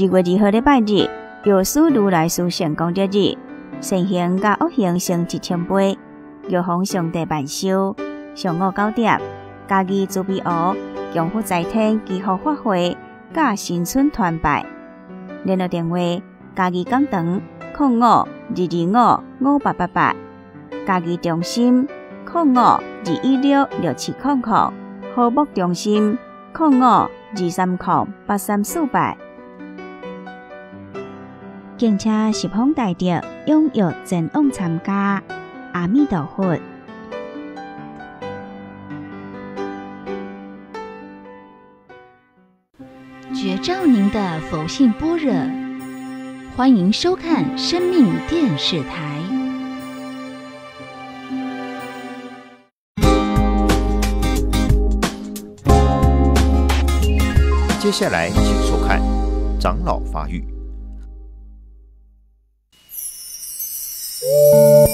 二月二号礼拜日，药师如来殊胜功德日，善行甲恶行成一千倍，药奉上帝万寿，上午九点，家己主笔号，功福在天，极福发挥，甲新春团拜。联络电话：家己港长，空五二二五五八八八；家己中心，空五二一六六七空空；和睦中心，空五二三空八三四八。并且十方大德踊跃前往参加，阿弥陀佛！觉照您的佛性般若，欢迎收看生命电视台。接下来，请收看长老发育。Música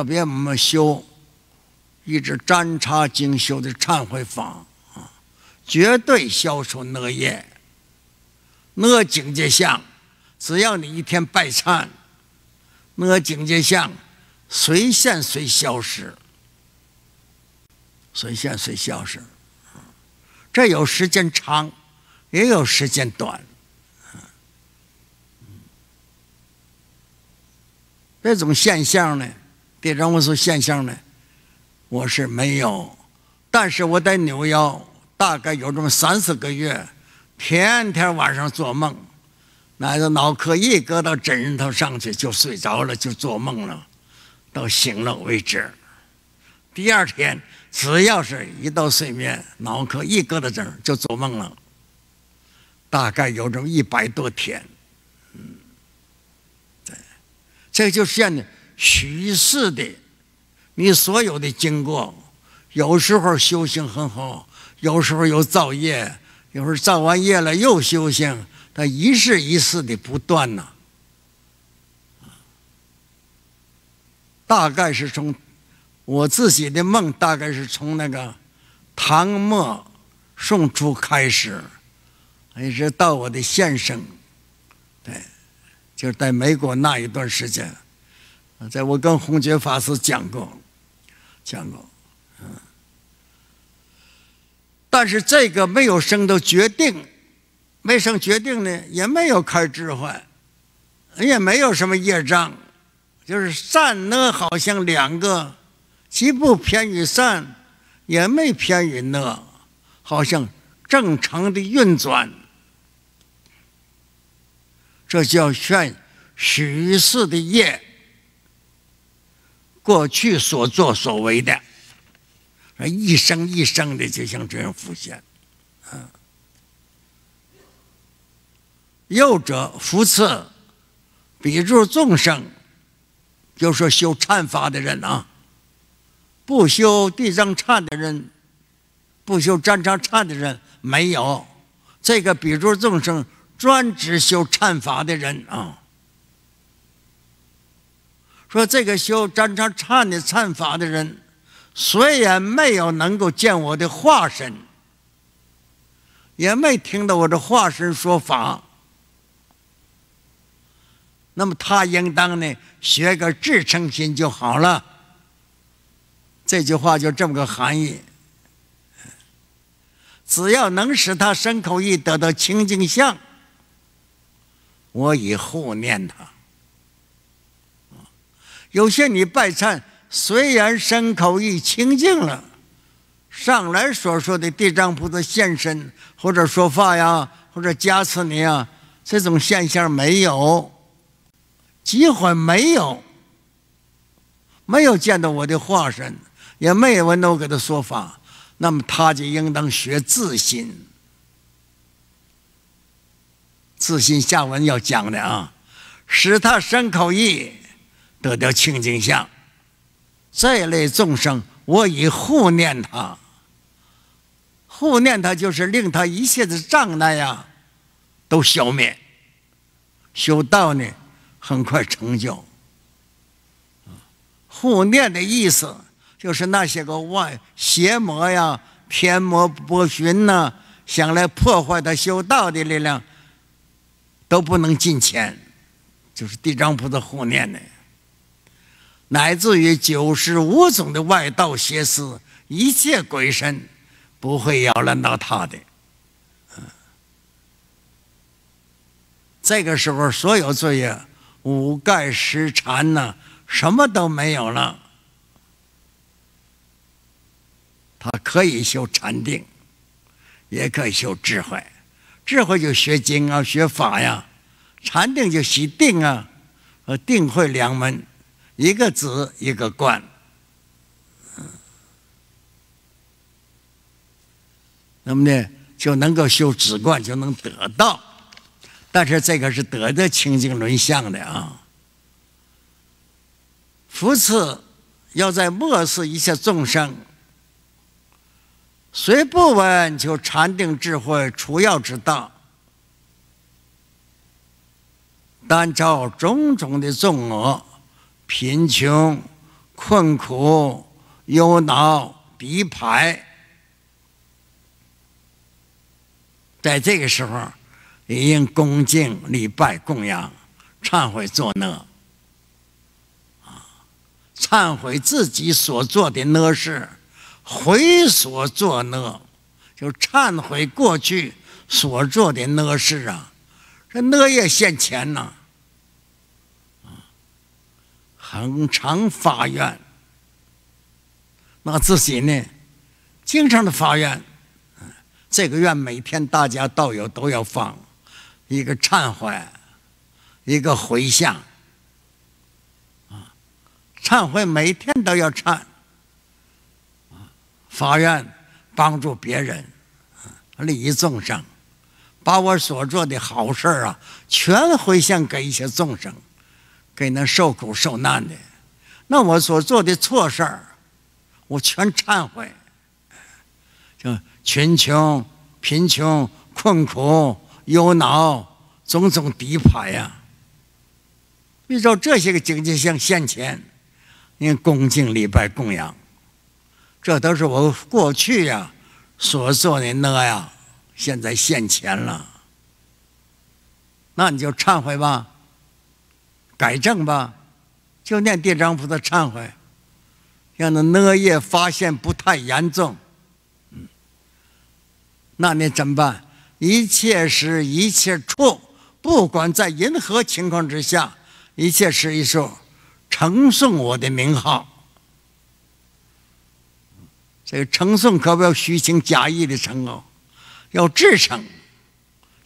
特别我们修，一直沾茶精修的忏悔法啊，绝对消除恶业。那境界相，只要你一天拜忏，那境界相，随现随消失，随现随消失。这有时间长，也有时间短。啊，那种现象呢？别状物素现象呢，我是没有，但是我在纽约大概有这么三四个月，天天晚上做梦，那个脑壳一搁到枕头上去就睡着了，就做梦了，到醒了为止。第二天只要是一到睡眠，脑壳一搁到枕就做梦了，大概有这么一百多天。嗯，对，这个就是现的。许世的，你所有的经过，有时候修行很好，有时候又造业，有时候造完业了又修行，它一世一世的不断呐。大概是从我自己的梦，大概是从那个唐末宋初开始，一直到我的现生，对，就是在美国那一段时间。在我跟弘觉法师讲过，讲过，嗯，但是这个没有升到决定，没升决定呢，也没有开智慧，也没有什么业障，就是善恶好像两个，既不偏于善，也没偏于恶，好像正常的运转，这叫现许似的业。过去所作所为的，一生一生的，就像这样浮现。嗯，又者，福次，彼诸众生，就说修禅法的人啊，不修地藏禅的人，不修战场禅的人，没有这个彼诸众生专职修禅法的人啊。说这个修沾沾馋的参法的人，虽然没有能够见我的化身，也没听到我的化身说法，那么他应当呢学个至诚心就好了。这句话就这么个含义。只要能使他身口意得到清净相，我以后念他。有些你拜忏，虽然身口意清净了，上来所说的地藏菩萨现身或者说法呀，或者加持你啊，这种现象没有，几乎没有，没有见到我的化身，也没有闻到我给他说法，那么他就应当学自心。自信下文要讲的啊，使他身口意。得掉清净相，这类众生，我以护念他。护念他就是令他一切的障碍呀，都消灭。修道呢，很快成就。护念的意思，就是那些个外邪魔呀、天魔波旬呐，想来破坏他修道的力量，都不能近前。就是地藏菩萨护念的。乃至于九十五种的外道邪思，一切鬼神不会扰乱到他的。这个时候所有作业、五盖、十禅呢，什么都没有了。他可以修禅定，也可以修智慧。智慧就学经啊，学法呀；禅定就习定啊，和定慧两门。一个子一个冠。那么呢，就能够修止观，就能得到。但是这个是得的清净轮相的啊。福次要在末世一切众生，虽不闻求禅定智慧除药之道，但照种种的总恶。贫穷、困苦、忧恼、鼻排，在这个时候，应恭敬礼拜供养、忏悔作恶，啊，忏悔自己所做的恶事，悔所作恶，就忏悔过去所做的恶事啊，这恶业现前呢？恒常发愿，那自己呢？经常的发愿，这个愿每天大家道友都要放，一个忏悔，一个回向，啊，忏悔每天都要忏，法发愿帮助别人，利益众生，把我所做的好事啊，全回向给一些众生。给那受苦受难的，那我所做的错事儿，我全忏悔。就贫穷、贫穷、困苦、忧恼，种种底牌呀。依照这些个经济向现前，你恭敬礼拜供养，这都是我过去呀所做的那呀。现在现钱了，那你就忏悔吧。改正吧，就念地藏菩萨忏悔，让那恶业发现不太严重。嗯，那你怎么办？一切时一切处，不管在任何情况之下，一切是一切处，诚诵我的名号。这个诚诵可不要虚情假意的诚哦，要至诚，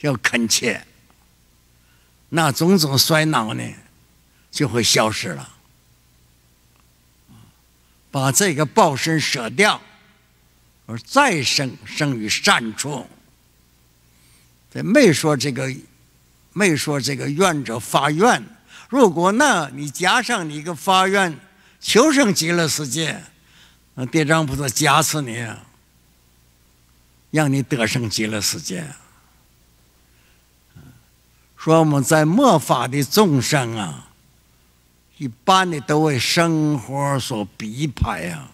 要恳切。那种种衰老呢？就会消失了，把这个报身舍掉，而再生生于善处。这没说这个，没说这个愿者发愿。如果那你加上你一个发愿求生极乐世界，那地藏菩萨加持你，让你得生极乐世界。说我们在末法的众生啊。一般的都为生活所逼迫呀，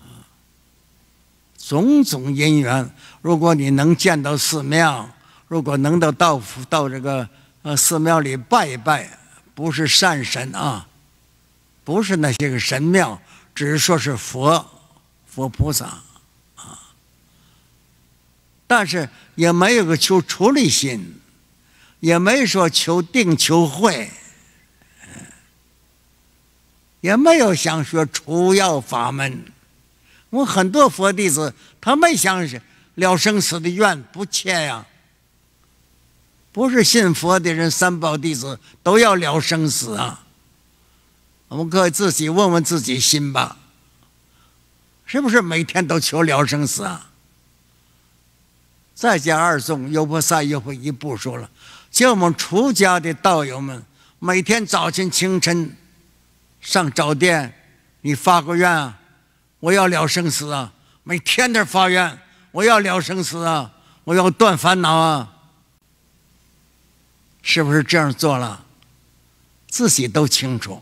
啊，种种因缘。如果你能见到寺庙，如果能到到到这个呃寺庙里拜一拜，不是善神啊，不是那些个神庙，只是说是佛、佛菩萨啊。但是也没有个求出离心，也没说求定、求慧。也没有想学除药法门，我很多佛弟子他没想了生死的愿不切呀。不是信佛的人，三宝弟子都要了生死啊。我们各自己问问自己心吧，是不是每天都求了生死啊？再加二众优婆塞、又会一步说了，就我们出家的道友们，每天早晨清晨。上找殿，你发个愿啊？我要了生死啊！每天的发愿，我要了生死啊！我要断烦恼啊！是不是这样做了？自己都清楚，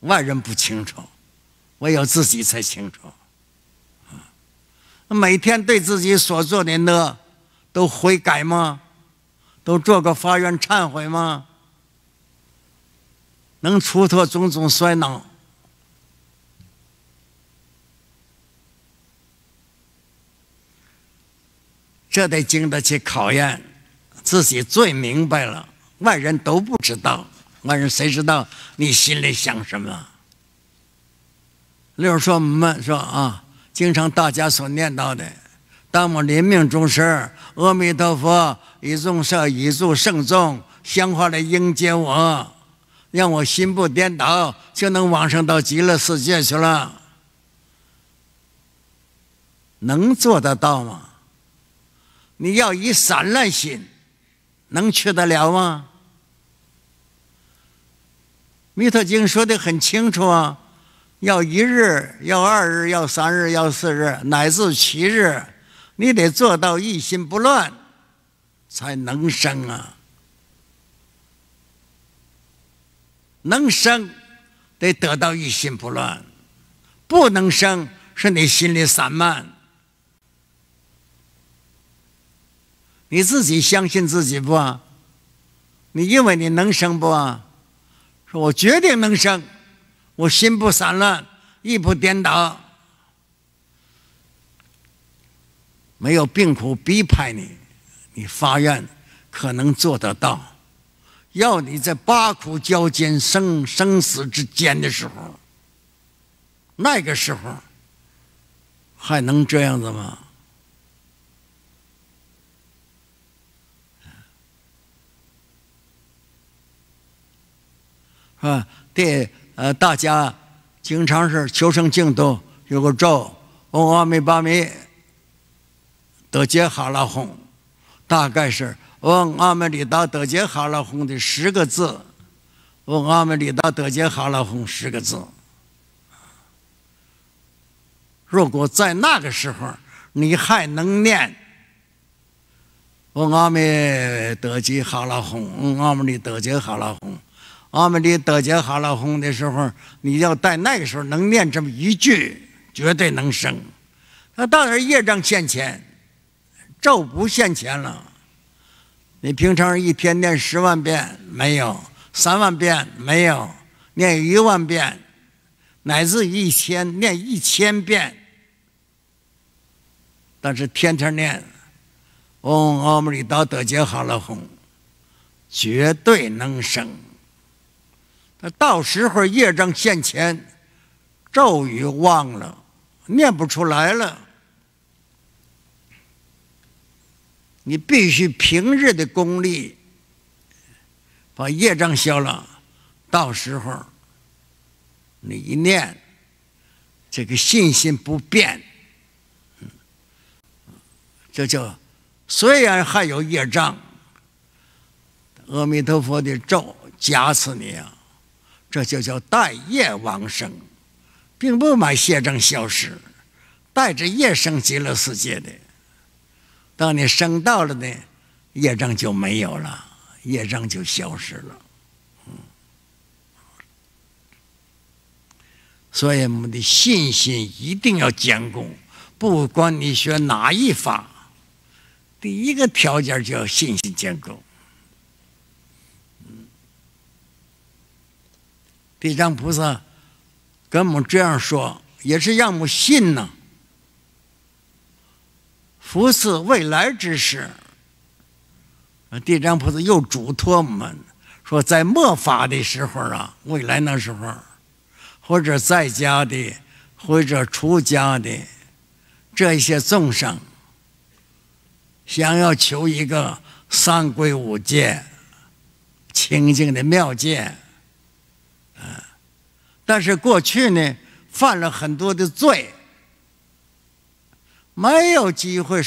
外人不清楚，唯有自己才清楚每天对自己所做的呢，都悔改吗？都做个发愿忏悔吗？能除脱种种衰老。这得经得起考验，自己最明白了，外人都不知道，外人谁知道你心里想什么？六说我们说啊，经常大家所念叨的，当我临命终时，阿弥陀佛，一众圣一众圣众，香花来迎接我。让我心不颠倒，就能往上到极乐世界去了。能做得到吗？你要以散乱心，能去得了吗？《弥陀经》说的很清楚啊，要一日，要二日，要三日，要四日，乃至七日，你得做到一心不乱，才能生啊。能生，得得到一心不乱；不能生，是你心里散漫。你自己相信自己不？你认为你能生不？说我决定能生，我心不散乱，意不颠倒，没有病苦逼迫你，你发愿可能做得到。要你在八苦交煎、生生死之间的时候，那个时候还能这样子吗？啊，对，呃，大家经常是求生净土，有个咒：嗡阿弥巴弥，德杰哈拉哄，大概是。我阿弥陀佛，得杰哈拉汉的十个字。我阿弥陀佛，得杰哈拉汉十个字。如果在那个时候你还能念，我阿弥德杰得拉阿罗阿弥陀德得哈拉罗阿弥陀德得哈拉罗的时候，你要在那个时候能念这么一句，绝对能生。那当然业障现前，咒不现前了。你平常一天念十万遍没有，三万遍没有，念一万遍，乃至一千，念一千遍，但是天天念，嗡阿弥陀杰哈拉哄，绝对能生。那到时候业障现前，咒语忘了，念不出来了。你必须平日的功力把业障消了，到时候你念这个信心不变，这就叫虽然还有业障，阿弥陀佛的咒加持你啊，这就叫带业往生，并不买业障消失，带着业生极乐世界的。当你升到了呢，业障就没有了，业障就消失了。所以我们的信心一定要坚固，不管你学哪一法，第一个条件就要信心坚固。嗯，地藏菩萨跟我们这样说，也是让我们信呢。福赐未来之事，地藏菩萨又嘱托我们说，在末法的时候啊，未来那时候，或者在家的，或者出家的，这些众生，想要求一个三归五戒清净的妙戒，啊，但是过去呢，犯了很多的罪。没有机会。